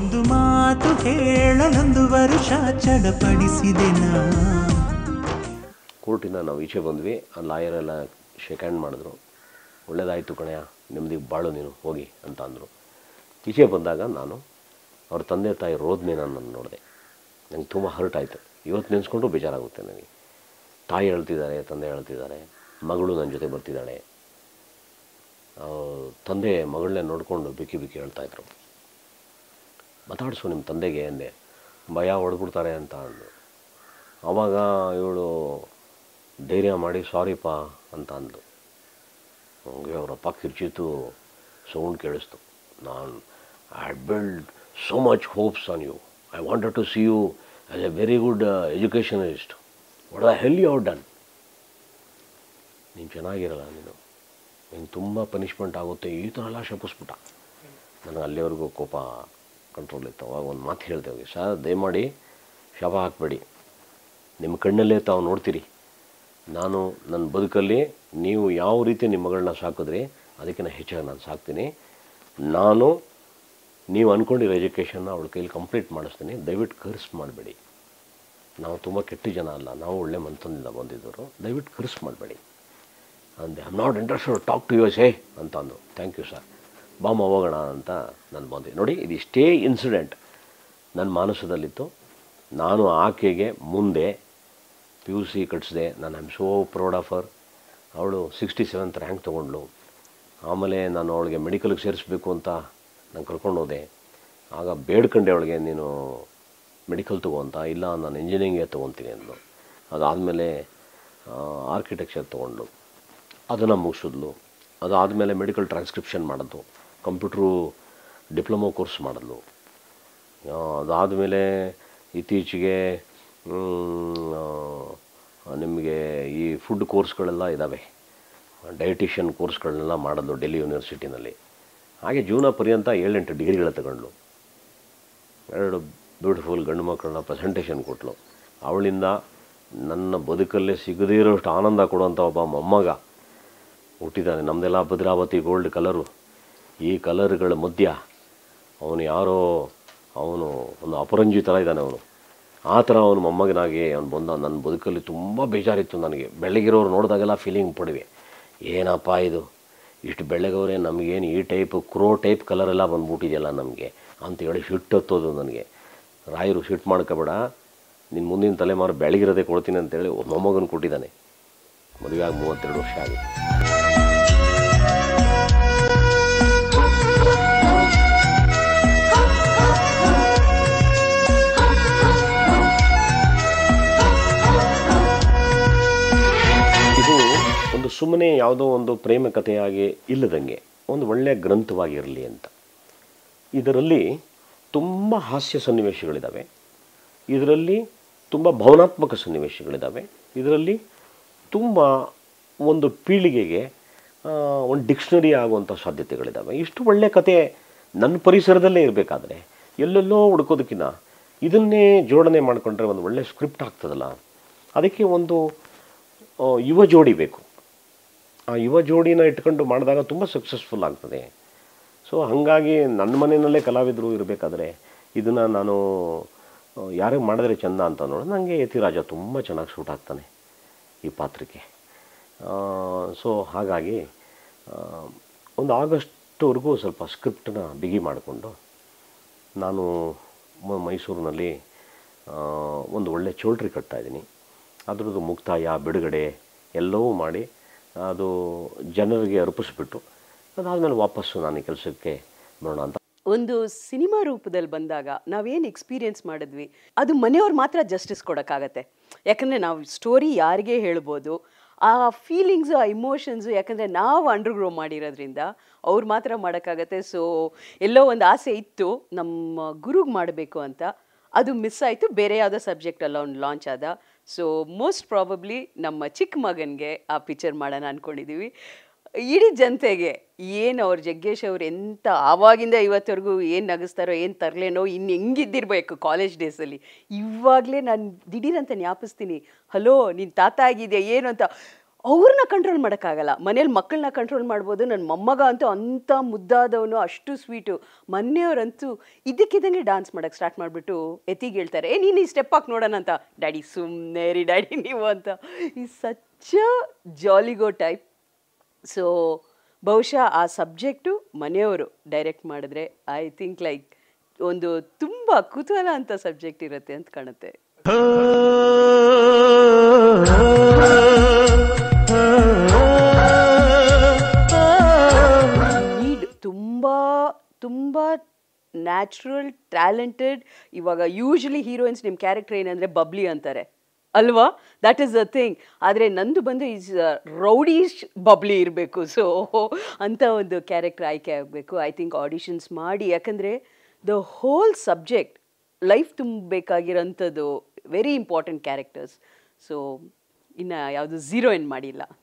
ಒಂದು ಮಾತು ಹೇಳಲೊಂದು ವರುಷ ಚಡಪಡಿಸಿದೆ ಕೋರ್ಟಿಂದ ನಾವು ಈಚೆ ಬಂದ್ವಿ ಆ ಲಾಯರ್ ಎಲ್ಲ ಶೇಕ್ ಹ್ಯಾಂಡ್ ಮಾಡಿದ್ರು ಒಳ್ಳೇದಾಯಿತು ಕಣಯ ನೆಮ್ಮದಿಗೆ ಬಾಳು ನೀನು ಹೋಗಿ ಅಂತ ಅಂದರು ಈಚೆ ಬಂದಾಗ ನಾನು ಅವ್ರ ತಂದೆ ತಾಯಿ ರೋದನೆ ನಾನು ನೋಡಿದೆ ನಂಗೆ ತುಂಬ ಹರ್ಟ್ ಆಯಿತು ಇವತ್ತು ನೆನೆಸ್ಕೊಂಡು ಬೇಜಾರಾಗುತ್ತೆ ನನಗೆ ತಾಯಿ ಹೇಳ್ತಿದ್ದಾರೆ ತಂದೆ ಹೇಳ್ತಿದ್ದಾರೆ ಮಗಳು ನನ್ನ ಜೊತೆ ಬರ್ತಿದ್ದಾಳೆ ತಂದೆ ಮಗಳನ್ನೇ ನೋಡಿಕೊಂಡು ಬಿಕ್ಕಿ ಬಿಕ್ಕಿ ಹೇಳ್ತಾಯಿದ್ರು ಮಾತಾಡಿಸು ನಿಮ್ಮ ತಂದೆಗೆ ಅಂದೆ ಭಯ ಹೊಡೆದ್ಬಿಡ್ತಾರೆ ಅಂತ ಅಂದು ಆವಾಗ ಇವಳು ಧೈರ್ಯ ಮಾಡಿ ಸಾರಿಪ್ಪ ಅಂತ ಅಂದು ನನಗೆ ಅವರಪ್ಪ ಕಿರ್ಚಿತು ಸೌಂಡ್ ಕೇಳಿಸ್ತು ನಾನು I had build so much hopes on you I wanted to see you as a very good educationalist what are hell you done ನೀನು ಚೆನ್ನಾಗಿರಲ್ಲ ನೀನು ನಿಂಗೆ ತುಂಬ ಪನಿಷ್ಮೆಂಟ್ ಆಗುತ್ತೆ ಈ ಥರ ಎಲ್ಲ ಶಪಿಸ್ಬಿಟ್ಟ ನನಗೆ ಅಲ್ಲಿವರೆಗೂ ಕೋಪ ಕಂಟ್ರೋಲ್ ಇತ್ತು ಅವಾಗ ಒಂದು ಮಾತು ಹೇಳ್ತೇವೆ ಸರ್ ದಯಮಾಡಿ ಶವ ಹಾಕಬೇಡಿ ನಿಮ್ಮ ಕಣ್ಣಲ್ಲೇ ತಾವು ನೋಡ್ತೀರಿ ನಾನು ನನ್ನ ಬದುಕಲ್ಲಿ ನೀವು ಯಾವ ರೀತಿ ನಿಮ್ಮ ಮಗಳನ್ನ ಸಾಕಿದ್ರಿ ಅದಕ್ಕಿಂತ ಹೆಚ್ಚಾಗಿ ನಾನು ಸಾಕ್ತೀನಿ ನಾನು ನೀವು ಅಂದ್ಕೊಂಡಿರೋ ಎಜುಕೇಷನ್ನ ಅವಳ ಕೈಲಿ ಕಂಪ್ಲೀಟ್ ಮಾಡಿಸ್ತೀನಿ ದಯವಿಟ್ಟು ಖರ್ಚು ಮಾಡಬೇಡಿ ನಾವು ತುಂಬ ಕೆಟ್ಟ ಜನ ಅಲ್ಲ ನಾವು ಒಳ್ಳೆ ಮಂತನದಿಂದ ಬಂದಿದ್ದರು ದಯವಿಟ್ಟು ಖರ್ಚು ಮಾಡಬೇಡಿ ಅಂದೆ I am not interested talk to say ಅಂತ ಅಂದು ಥ್ಯಾಂಕ್ ಯು ಸರ್ ಬಾಂಬ್ ಹೋಗೋಣ ಅಂತ ನಾನು ಬಂದೆ ನೋಡಿ ಇದಿಷ್ಟೇ ಇನ್ಸಿಡೆಂಟ್ ನನ್ನ ಮಾನಸದಲ್ಲಿತ್ತು ನಾನು ಆಕೆಗೆ ಮುಂದೆ ಪಿ ಯು ಸಿ ಕಟ್ಸ್ದೆ ನಾನು I am so proud of ಅವಳು ಸಿಕ್ಸ್ಟಿ ಸೆವೆಂತ್ ರ್ಯಾಂಕ್ ತೊಗೊಂಡ್ಳು ಆಮೇಲೆ ನಾನು ಅವಳಿಗೆ ಮೆಡಿಕಲ್ಗೆ ಸೇರಿಸ್ಬೇಕು ಅಂತ ನಾನು ಕರ್ಕೊಂಡು ಹೋದೆ ಆಗ ಬೇಡ್ಕಂಡೆ ಅವಳಿಗೆ ನೀನು ಮೆಡಿಕಲ್ ತೊಗೊಂತ ಇಲ್ಲ ನಾನು ಇಂಜಿನಿಯರಿಂಗೇ ತೊಗೊತೀನಿ ಅಂದು ಅದಾದಮೇಲೆ ಆರ್ಕಿಟೆಕ್ಚರ್ ತೊಗೊಂಡ್ಳು ಅದನ್ನು ಮುಗಿಸಿದ್ಲು ಅದಾದಮೇಲೆ ಮೆಡಿಕಲ್ ಟ್ರಾನ್ಸ್ಕ್ರಿಪ್ಷನ್ ಮಾಡೋದು ಕಂಪ್ಯೂಟ್ರು ಡಿಪ್ಲೊಮೊ ಕೋರ್ಸ್ ಮಾಡಿದ್ಲು ಅದಾದಮೇಲೆ ಇತ್ತೀಚೆಗೆ ನಿಮಗೆ ಈ ಫುಡ್ ಕೋರ್ಸ್ಗಳೆಲ್ಲ ಇದ್ದಾವೆ ಡಯಟಿಷಿಯನ್ ಕೋರ್ಸ್ಗಳನ್ನೆಲ್ಲ ಮಾಡಿದ್ಲು ಡೆಲ್ಲಿ ಯೂನಿವರ್ಸಿಟಿನಲ್ಲಿ ಹಾಗೆ ಜೀವನ ಪರ್ಯಂತ ಏಳೆಂಟು ಡಿಗ್ರಿಗಳ ತಗೊಂಡ್ಳು ಎರಡು ಬ್ಯೂಟಿಫುಲ್ ಗಂಡು ಮಕ್ಕಳನ್ನ ಪ್ರೆಸೆಂಟೇಷನ್ ಕೊಟ್ಲು ಅವಳಿಂದ ನನ್ನ ಬದುಕಲ್ಲೇ ಸಿಗದೇ ಇರೋಷ್ಟು ಆನಂದ ಕೊಡುವಂಥ ಒಬ್ಬ ಮೊಮ್ಮಗ ಹುಟ್ಟಿದ್ದಾನೆ ನಮ್ಮದೆಲ್ಲ ಭದ್ರಾವತಿ ಗೋಲ್ಡ್ ಕಲರು ಈ ಕಲರ್ಗಳ ಮಧ್ಯ ಅವನು ಯಾರೋ ಅವನು ಒಂದು ಅಪರಂಜಿ ಥರ ಇದ್ದಾನೆ ಅವನು ಆ ಥರ ಅವನು ಮೊಮ್ಮಗನಾಗಿ ಅವನು ಬಂದ ನನ್ನ ಬದುಕಲ್ಲಿ ತುಂಬ ಬೇಜಾರಿತ್ತು ನನಗೆ ಬೆಳಗಿರೋರು ನೋಡಿದಾಗೆಲ್ಲ ಫೀಲಿಂಗ್ ಪಡಿವೆ ಏನಪ್ಪ ಇದು ಇಷ್ಟು ಬೆಳ್ಳಗವ್ರೆ ನಮಗೇನು ಈ ಟೈಪ್ ಕ್ರೋ ಟೈಪ್ ಕಲರೆಲ್ಲ ಬಂದುಬಿಟ್ಟಿದೆಯಲ್ಲ ನಮಗೆ ಅಂತೇಳಿ ಶಿಟ್ ಹತ್ತೋದು ನನಗೆ ರಾಯರು ಶಿಟ್ ಮಾಡ್ಕೋಬೇಡ ನಿನ್ನ ಮುಂದಿನ ತಲೆಮಾರು ಬೆಳಗಿರೋದೇ ಕೊಡ್ತೀನಿ ಅಂತೇಳಿ ಮೊಮ್ಮಗನ ಕೊಟ್ಟಿದ್ದಾನೆ ಮದುವೆ ಆಗಿ ಮೂವತ್ತೆರಡು ವರ್ಷ ಆಗಿದೆ ಸುಮ್ಮನೆ ಯಾವುದೋ ಒಂದು ಪ್ರೇಮ ಕಥೆಯಾಗಿ ಇಲ್ಲದಂಗೆ ಒಂದು ಒಳ್ಳೆಯ ಗ್ರಂಥವಾಗಿರಲಿ ಅಂತ ಇದರಲ್ಲಿ ತುಂಬ ಹಾಸ್ಯ ಸನ್ನಿವೇಶಗಳಿದ್ದಾವೆ ಇದರಲ್ಲಿ ತುಂಬ ಭಾವನಾತ್ಮಕ ಸನ್ನಿವೇಶಗಳಿದ್ದಾವೆ ಇದರಲ್ಲಿ ತುಂಬ ಒಂದು ಪೀಳಿಗೆಗೆ ಒಂದು ಡಿಕ್ಷನರಿ ಆಗುವಂಥ ಸಾಧ್ಯತೆಗಳಿದ್ದಾವೆ ಇಷ್ಟು ಒಳ್ಳೆಯ ಕತೆ ನನ್ನ ಪರಿಸರದಲ್ಲೇ ಇರಬೇಕಾದ್ರೆ ಎಲ್ಲೆಲ್ಲೋ ಹುಡ್ಕೋದಕ್ಕಿಂತ ಇದನ್ನೇ ಜೋಡಣೆ ಮಾಡಿಕೊಂಡ್ರೆ ಒಂದು ಒಳ್ಳೆಯ ಸ್ಕ್ರಿಪ್ಟ್ ಆಗ್ತದಲ್ಲ ಅದಕ್ಕೆ ಒಂದು ಯುವ ಜೋಡಿ ಬೇಕು ಆ ಯುವ ಜೋಡಿನ ಇಟ್ಕೊಂಡು ಮಾಡಿದಾಗ ತುಂಬ ಸಕ್ಸಸ್ಫುಲ್ ಆಗ್ತದೆ ಸೊ ಹಾಗಾಗಿ ನನ್ನ ಮನೆಯಲ್ಲೇ ಕಲಾವಿದರು ಇರಬೇಕಾದ್ರೆ ಇದನ್ನು ನಾನು ಯಾರಿಗೆ ಮಾಡಿದ್ರೆ ಚೆಂದ ಅಂತ ನೋಡಿ ನನಗೆ ಯತಿರಾಜ ತುಂಬ ಚೆನ್ನಾಗಿ ಶೂಟ್ ಆಗ್ತಾನೆ ಈ ಪಾತ್ರಕ್ಕೆ ಸೊ ಹಾಗಾಗಿ ಒಂದು ಆಗಸ್ಟ್ವರೆಗೂ ಸ್ವಲ್ಪ ಸ್ಕ್ರಿಪ್ಟನ್ನ ಬಿಗಿ ಮಾಡಿಕೊಂಡು ನಾನು ಮೈಸೂರಿನಲ್ಲಿ ಒಂದು ಒಳ್ಳೆ ಚೋಲ್ಟ್ರಿ ಕಟ್ತಾಯಿದ್ದೀನಿ ಇದ್ದೀನಿ ಅದರದ್ದು ಮುಕ್ತಾಯ ಬಿಡುಗಡೆ ಎಲ್ಲವೂ ಮಾಡಿ ಅದು ಜನರಿಗೆ ಅರ್ಪಿಸ್ಬಿಟ್ಟು ಅದಾದಮೇಲೆ ವಾಪಸ್ಸು ನಾನು ಕೆಲಸಕ್ಕೆ ಬರೋಣ ಅಂತ ಒಂದು ಸಿನಿಮಾ ರೂಪದಲ್ಲಿ ಬಂದಾಗ ನಾವೇನು ಎಕ್ಸ್ಪೀರಿಯೆನ್ಸ್ ಮಾಡಿದ್ವಿ ಅದು ಮನೆಯವ್ರು ಮಾತ್ರ ಜಸ್ಟಿಸ್ ಕೊಡೋಕ್ಕಾಗತ್ತೆ ಯಾಕಂದರೆ ನಾವು ಸ್ಟೋರಿ ಯಾರಿಗೇ ಹೇಳ್ಬೋದು ಆ ಫೀಲಿಂಗ್ಸು ಆ ಇಮೋಷನ್ಸು ಯಾಕಂದರೆ ನಾವು ಅಂಡರ್ ಗ್ರೋ ಮಾಡಿರೋದ್ರಿಂದ ಅವ್ರು ಮಾತ್ರ ಮಾಡೋಕ್ಕಾಗತ್ತೆ ಸೊ ಎಲ್ಲೋ ಒಂದು ಆಸೆ ಇತ್ತು ನಮ್ಮ ಗುರುಗೆ ಮಾಡಬೇಕು ಅಂತ ಅದು ಮಿಸ್ ಆಯಿತು ಬೇರೆ ಯಾವುದೋ ಸಬ್ಜೆಕ್ಟಲ್ಲಿ ಅವ್ನು ಲಾಂಚ್ ಆದ ಸೊ ಮೋಸ್ಟ್ ಪ್ರಾಬಬ್ಲಿ ನಮ್ಮ ಚಿಕ್ಕ ಮಗನಿಗೆ ಆ ಪಿಕ್ಚರ್ ಮಾಡೋಣ ಅಂದ್ಕೊಂಡಿದ್ದೀವಿ ಇಡೀ ಜನತೆಗೆ ಏನು ಅವ್ರು ಜಗ್ಗೇಶ್ ಅವ್ರು ಎಂಥ ಆವಾಗಿಂದ ಇವತ್ತವರೆಗೂ ಏನು ನಗಿಸ್ತಾರೋ ಏನು ತರಲೇನೋ ಇನ್ನು ಹೆಂಗಿದ್ದಿರ್ಬೇಕು ಕಾಲೇಜ್ ಡೇಸಲ್ಲಿ ಇವಾಗಲೇ ನಾನು ದಿಢೀರಂತ ಜ್ಞಾಪಿಸ್ತೀನಿ ಹಲೋ ನಿನ್ನ ತಾತ ಆಗಿದೆಯಾ ಏನು ಅಂತ ಅವ್ರನ್ನ ಕಂಟ್ರೋಲ್ ಮಾಡೋಕ್ಕಾಗಲ್ಲ ಮನೇಲಿ ಮಕ್ಕಳನ್ನ ಕಂಟ್ರೋಲ್ ಮಾಡ್ಬೋದು ನನ್ನ ಮೊಮ್ಮಗ ಅಂತೂ ಅಂಥ ಮುದ್ದಾದವನು ಅಷ್ಟು ಸ್ವೀಟು ಮೊನ್ನೆಯವರಂತೂ ಇದಕ್ಕಿದ್ದಂಗೆ ಡಾನ್ಸ್ ಮಾಡೋಕ್ಕೆ ಸ್ಟಾರ್ಟ್ ಮಾಡಿಬಿಟ್ಟು ಎತ್ತಿಗೆ ಹೇಳ್ತಾರೆ ಏ ನೀನು ಈ ಸ್ಟೆಪ್ ಹಾಕಿ ನೋಡೋಣ ಅಂತ ಡ್ಯಾಡಿ ಸುಮ್ಮನೆ ರೀ ಡ್ಯಾಡಿ ನೀವು ಅಂತ ಈ ಸಚ್ಚ ಜಾಲಿಗೋ ಟೈಪ್ ಸೊ ಬಹುಶಃ ಆ ಸಬ್ಜೆಕ್ಟು ಮನೆಯವರು ಡೈರೆಕ್ಟ್ ಮಾಡಿದ್ರೆ ಐ ಥಿಂಕ್ ಲೈಕ್ ಒಂದು ತುಂಬ ಕುತೂಹಲ ಅಂತ ಸಬ್ಜೆಕ್ಟ್ ಇರುತ್ತೆ ಅಂತ ಕಾಣುತ್ತೆ ನ್ಯಾಚುರಲ್ ಟ್ಯಾಲೆಂಟೆಡ್ ಇವಾಗ ಯೂಶ್ವಲಿ ಹೀರೋಯಿನ್ಸ್ ನಿಮ್ಮ ಕ್ಯಾರೆಕ್ಟರ್ ಏನಂದರೆ ಬಬ್ಲಿ ಅಂತಾರೆ ಅಲ್ವಾ ದ್ಯಾಟ್ ಈಸ್ ಅ ಥಿಂಗ್ ಆದರೆ ನಂದು ಬಂದು ಈಸ್ ರೌಡೀಸ್ ಬಬ್ಲಿ ಇರಬೇಕು ಸೊ ಅಂತ ಒಂದು ಕ್ಯಾರೆಕ್ಟರ್ ಆಯ್ಕೆ ಆಗಬೇಕು ಐ ಥಿಂಕ್ ಆಡಿಷನ್ಸ್ ಮಾಡಿ ಯಾಕಂದರೆ ದ ಹೋಲ್ ಸಬ್ಜೆಕ್ಟ್ ಲೈಫ್ ತುಂಬಬೇಕಾಗಿರೋಂಥದ್ದು ವೆರಿ ಇಂಪಾರ್ಟೆಂಟ್ ಕ್ಯಾರೆಕ್ಟರ್ಸ್ ಸೊ ಇನ್ನು ಯಾವುದು ಏನು ಮಾಡಿಲ್ಲ